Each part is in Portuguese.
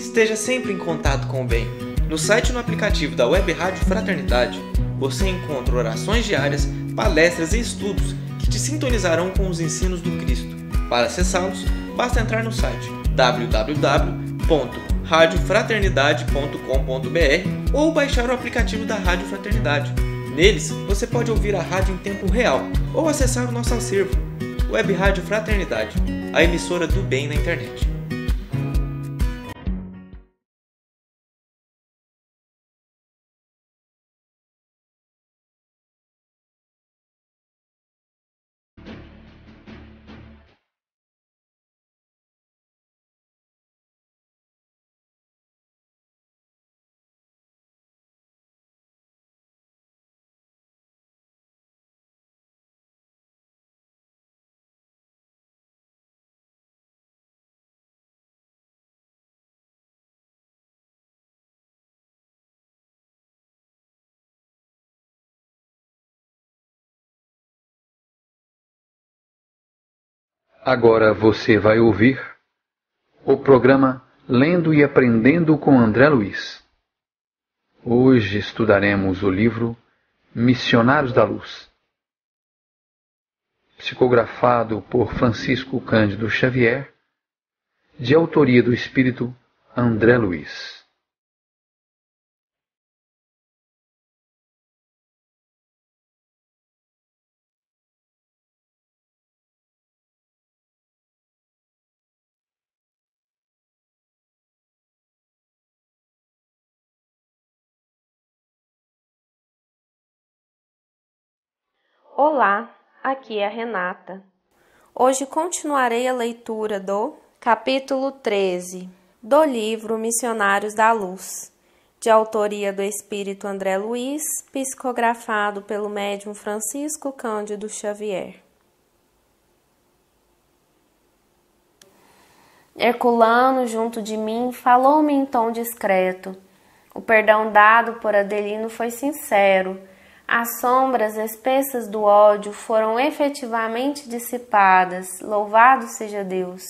Esteja sempre em contato com o bem. No site e no aplicativo da Web Rádio Fraternidade, você encontra orações diárias, palestras e estudos que te sintonizarão com os ensinos do Cristo. Para acessá-los, basta entrar no site www.radiofraternidade.com.br ou baixar o aplicativo da Rádio Fraternidade. Neles, você pode ouvir a rádio em tempo real ou acessar o nosso acervo, Web Rádio Fraternidade, a emissora do bem na internet. Agora você vai ouvir o programa Lendo e Aprendendo com André Luiz. Hoje estudaremos o livro Missionários da Luz, psicografado por Francisco Cândido Xavier, de autoria do espírito André Luiz. Olá, aqui é a Renata. Hoje continuarei a leitura do capítulo 13 do livro Missionários da Luz, de autoria do espírito André Luiz, psicografado pelo médium Francisco Cândido Xavier. Herculano, junto de mim, falou-me em tom discreto. O perdão dado por Adelino foi sincero as sombras espessas do ódio foram efetivamente dissipadas, louvado seja Deus.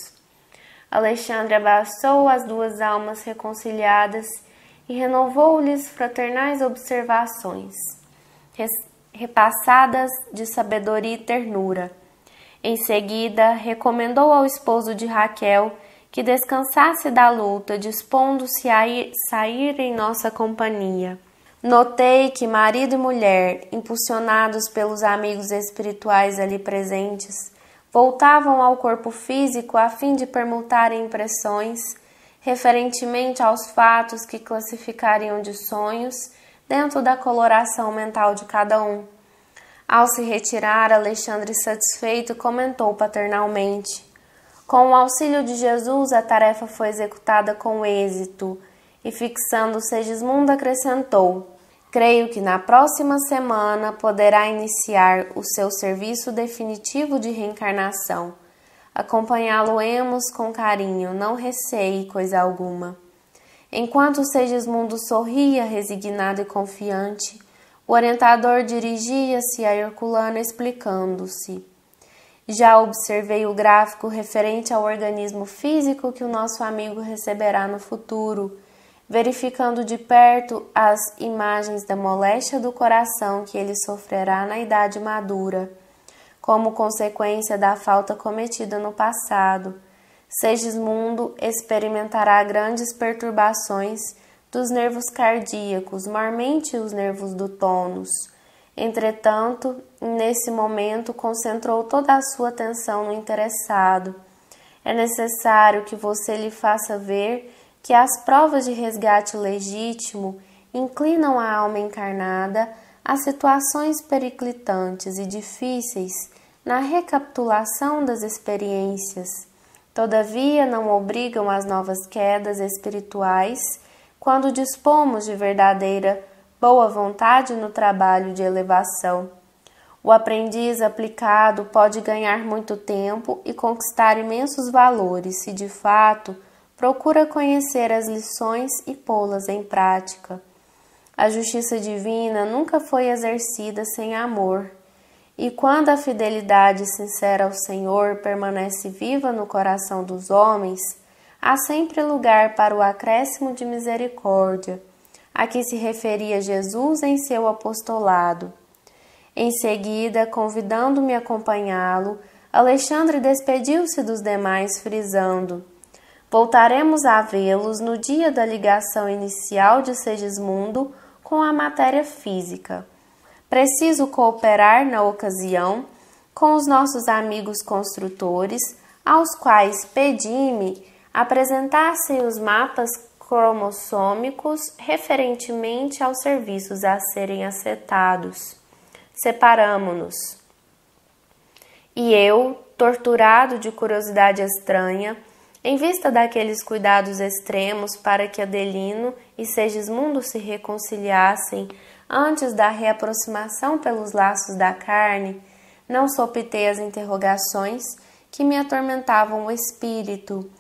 Alexandre abraçou as duas almas reconciliadas e renovou-lhes fraternais observações, repassadas de sabedoria e ternura. Em seguida, recomendou ao esposo de Raquel que descansasse da luta, dispondo-se a ir, sair em nossa companhia. Notei que marido e mulher, impulsionados pelos amigos espirituais ali presentes, voltavam ao corpo físico a fim de permutarem impressões referentemente aos fatos que classificariam de sonhos dentro da coloração mental de cada um. Ao se retirar, Alexandre, satisfeito, comentou paternalmente: Com o auxílio de Jesus, a tarefa foi executada com êxito e fixando Segismundo, acrescentou: Creio que na próxima semana poderá iniciar o seu serviço definitivo de reencarnação. Acompanhá-lo-emos com carinho, não receie coisa alguma. Enquanto Segismundo sorria, resignado e confiante, o orientador dirigia-se a Herculano explicando-se. Já observei o gráfico referente ao organismo físico que o nosso amigo receberá no futuro verificando de perto as imagens da moléstia do coração que ele sofrerá na idade madura, como consequência da falta cometida no passado. Segismundo experimentará grandes perturbações dos nervos cardíacos, mormente os nervos do tônus. Entretanto, nesse momento, concentrou toda a sua atenção no interessado. É necessário que você lhe faça ver que as provas de resgate legítimo inclinam a alma encarnada a situações periclitantes e difíceis na recapitulação das experiências, todavia não obrigam as novas quedas espirituais quando dispomos de verdadeira boa vontade no trabalho de elevação. O aprendiz aplicado pode ganhar muito tempo e conquistar imensos valores se de fato procura conhecer as lições e pô-las em prática. A justiça divina nunca foi exercida sem amor, e quando a fidelidade sincera ao Senhor permanece viva no coração dos homens, há sempre lugar para o acréscimo de misericórdia, a que se referia Jesus em seu apostolado. Em seguida, convidando-me a acompanhá-lo, Alexandre despediu-se dos demais, frisando: Voltaremos a vê-los no dia da ligação inicial de Segismundo com a matéria física. Preciso cooperar na ocasião com os nossos amigos construtores, aos quais pedi-me apresentassem os mapas cromossômicos referentemente aos serviços a serem acetados. Separamo-nos. E eu, torturado de curiosidade estranha, em vista daqueles cuidados extremos para que Adelino e Segismundo se reconciliassem antes da reaproximação pelos laços da carne, não sopitei as interrogações que me atormentavam o espírito.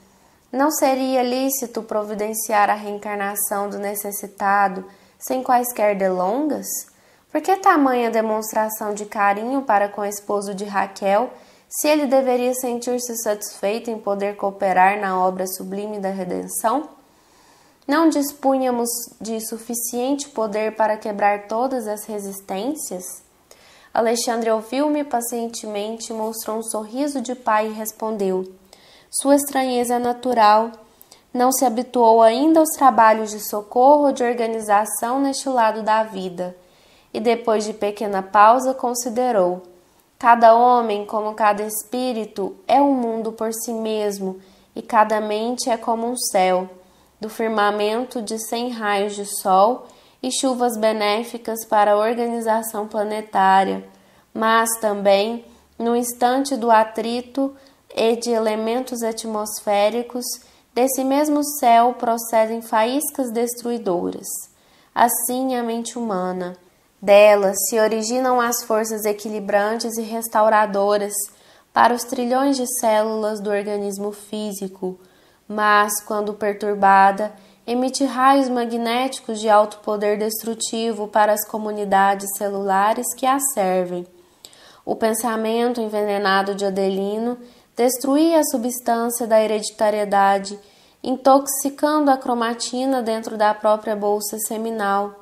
Não seria lícito providenciar a reencarnação do necessitado sem quaisquer delongas? Por que tamanha demonstração de carinho para com o esposo de Raquel se ele deveria sentir-se satisfeito em poder cooperar na obra sublime da redenção? Não dispunhamos de suficiente poder para quebrar todas as resistências? Alexandre ouviu-me pacientemente, mostrou um sorriso de pai e respondeu: Sua estranheza é natural. Não se habituou ainda aos trabalhos de socorro ou de organização neste lado da vida. E depois de pequena pausa, considerou: Cada homem, como cada espírito, é um mundo por si mesmo, e cada mente é como um céu, do firmamento de cem raios de sol e chuvas benéficas para a organização planetária, mas também, no instante do atrito e de elementos atmosféricos, desse mesmo céu procedem faíscas destruidoras. Assim a mente humana dela se originam as forças equilibrantes e restauradoras para os trilhões de células do organismo físico, mas, quando perturbada, emite raios magnéticos de alto poder destrutivo para as comunidades celulares que a servem. O pensamento envenenado de Adelino destruía a substância da hereditariedade, intoxicando a cromatina dentro da própria bolsa seminal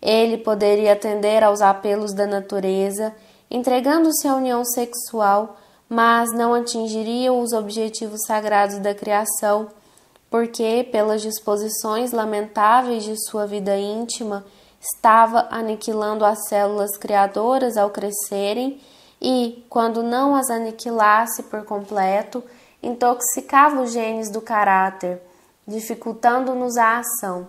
ele poderia atender aos apelos da natureza, entregando-se à união sexual, mas não atingiria os objetivos sagrados da criação, porque, pelas disposições lamentáveis de sua vida íntima, estava aniquilando as células criadoras ao crescerem e, quando não as aniquilasse por completo, intoxicava os genes do caráter, dificultando-nos a ação.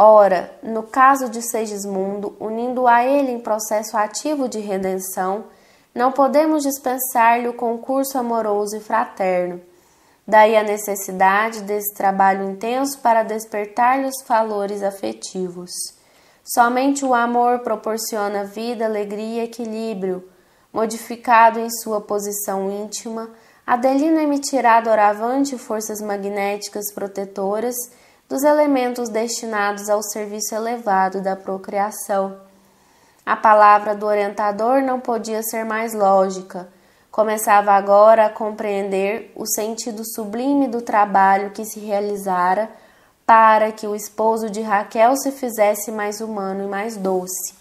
Ora, no caso de Segismundo, unindo a ele em processo ativo de redenção, não podemos dispensar-lhe o concurso amoroso e fraterno. Daí a necessidade desse trabalho intenso para despertar-lhe os valores afetivos. Somente o amor proporciona vida, alegria e equilíbrio. Modificado em sua posição íntima, Adelina emitirá doravante forças magnéticas protetoras dos elementos destinados ao serviço elevado da procriação. A palavra do orientador não podia ser mais lógica. Começava agora a compreender o sentido sublime do trabalho que se realizara para que o esposo de Raquel se fizesse mais humano e mais doce.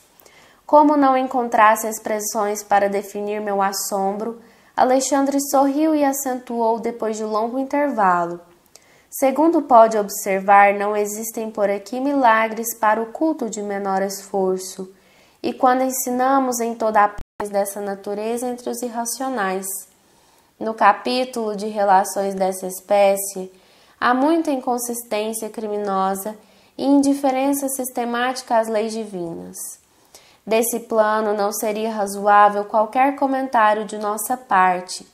Como não encontrasse expressões para definir meu assombro, Alexandre sorriu e acentuou depois de longo intervalo. Segundo pode observar, não existem por aqui milagres para o culto de menor esforço, e quando ensinamos em toda a paz dessa natureza entre os irracionais. No capítulo de relações dessa espécie, há muita inconsistência criminosa e indiferença sistemática às leis divinas. Desse plano não seria razoável qualquer comentário de nossa parte.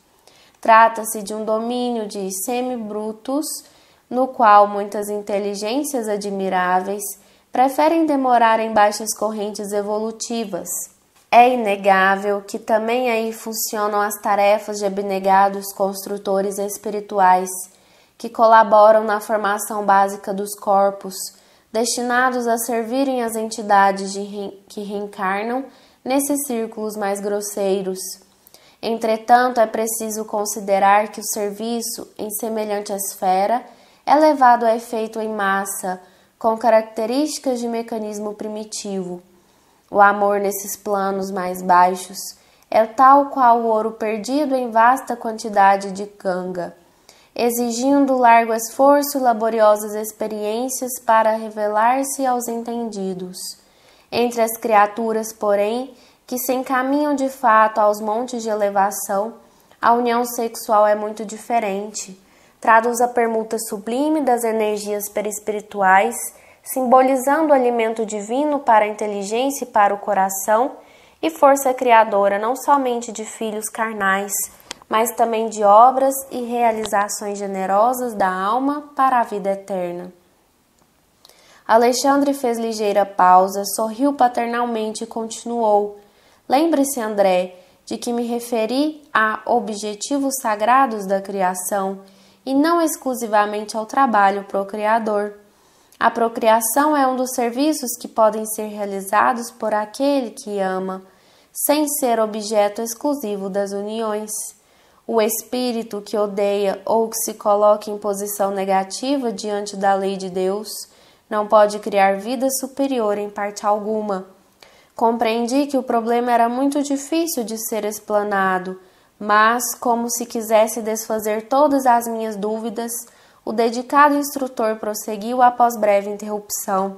Trata-se de um domínio de semibrutos no qual muitas inteligências admiráveis preferem demorar em baixas correntes evolutivas. É inegável que também aí funcionam as tarefas de abnegados construtores espirituais que colaboram na formação básica dos corpos, destinados a servirem às entidades re... que reencarnam nesses círculos mais grosseiros. Entretanto, é preciso considerar que o serviço em semelhante esfera é levado a efeito em massa, com características de mecanismo primitivo. O amor nesses planos mais baixos é tal qual o ouro perdido em vasta quantidade de canga, exigindo largo esforço e laboriosas experiências para revelar-se aos entendidos. Entre as criaturas, porém, que se encaminham de fato aos montes de elevação, a união sexual é muito diferente traduz a permuta sublime das energias perispirituais, simbolizando o alimento divino para a inteligência e para o coração, e força criadora não somente de filhos carnais, mas também de obras e realizações generosas da alma para a vida eterna. Alexandre fez ligeira pausa, sorriu paternalmente e continuou: Lembre-se, André, de que me referi a objetivos sagrados da criação e não exclusivamente ao trabalho procriador. A procriação é um dos serviços que podem ser realizados por aquele que ama, sem ser objeto exclusivo das uniões. O espírito que odeia ou que se coloca em posição negativa diante da lei de Deus não pode criar vida superior em parte alguma. Compreendi que o problema era muito difícil de ser explanado mas como se quisesse desfazer todas as minhas dúvidas, o dedicado instrutor prosseguiu após breve interrupção.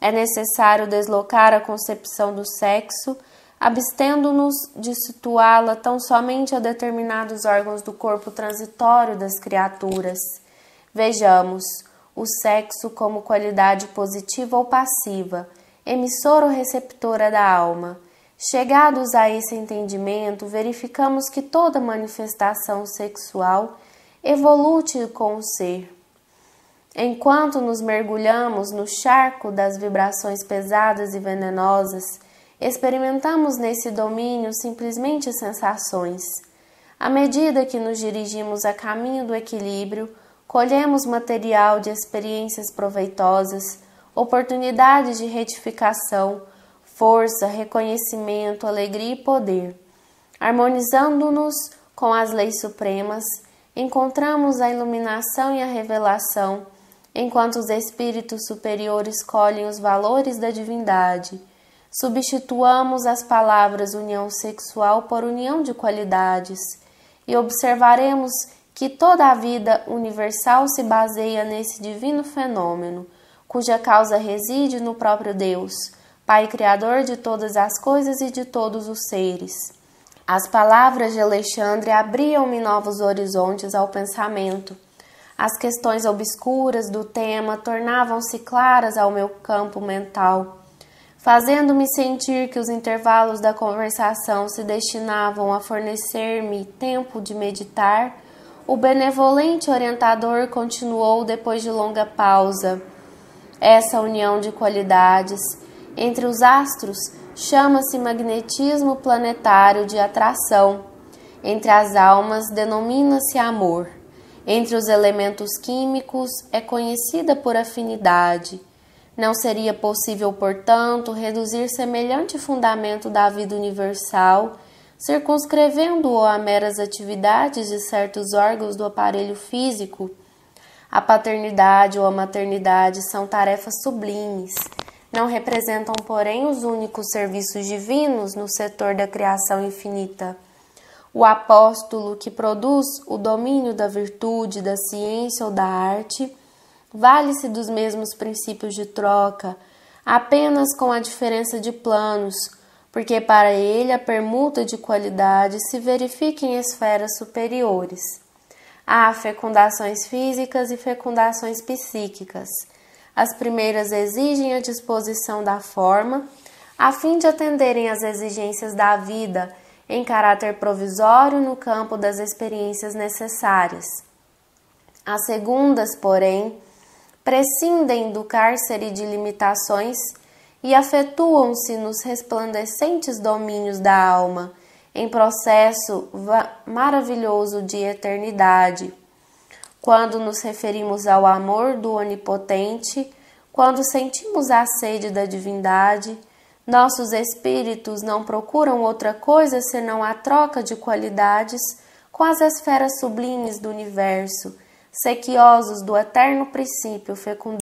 É necessário deslocar a concepção do sexo, abstendo-nos de situá-la tão somente a determinados órgãos do corpo transitório das criaturas. Vejamos o sexo como qualidade positiva ou passiva, emissora ou receptora da alma Chegados a esse entendimento, verificamos que toda manifestação sexual evolute com o ser. Enquanto nos mergulhamos no charco das vibrações pesadas e venenosas, experimentamos nesse domínio simplesmente sensações. À medida que nos dirigimos a caminho do equilíbrio, colhemos material de experiências proveitosas, oportunidades de retificação, força, reconhecimento, alegria e poder. Harmonizando-nos com as leis supremas, encontramos a iluminação e a revelação, enquanto os espíritos superiores colhem os valores da divindade. Substituamos as palavras união sexual por união de qualidades e observaremos que toda a vida universal se baseia nesse divino fenômeno, cuja causa reside no próprio Deus Pai Criador de todas as coisas e de todos os seres. As palavras de Alexandre abriam-me novos horizontes ao pensamento. As questões obscuras do tema tornavam-se claras ao meu campo mental, fazendo-me sentir que os intervalos da conversação se destinavam a fornecer-me tempo de meditar. O benevolente orientador continuou depois de longa pausa. Essa união de qualidades entre os astros chama-se magnetismo planetário de atração. Entre as almas denomina-se amor. Entre os elementos químicos é conhecida por afinidade. Não seria possível, portanto, reduzir semelhante fundamento da vida universal, circunscrevendo-o a meras atividades de certos órgãos do aparelho físico. A paternidade ou a maternidade são tarefas sublimes não representam, porém, os únicos serviços divinos no setor da criação infinita. O apóstolo que produz o domínio da virtude, da ciência ou da arte, vale-se dos mesmos princípios de troca, apenas com a diferença de planos, porque para ele a permuta de qualidade se verifica em esferas superiores. Há fecundações físicas e fecundações psíquicas. As primeiras exigem a disposição da forma, a fim de atenderem às exigências da vida em caráter provisório no campo das experiências necessárias. As segundas, porém, prescindem do cárcere de limitações e afetuam-se nos resplandecentes domínios da alma, em processo maravilhoso de eternidade, quando nos referimos ao amor do Onipotente, quando sentimos a sede da divindade, nossos espíritos não procuram outra coisa senão a troca de qualidades com as esferas sublimes do universo, sequiosos do eterno princípio fecundante.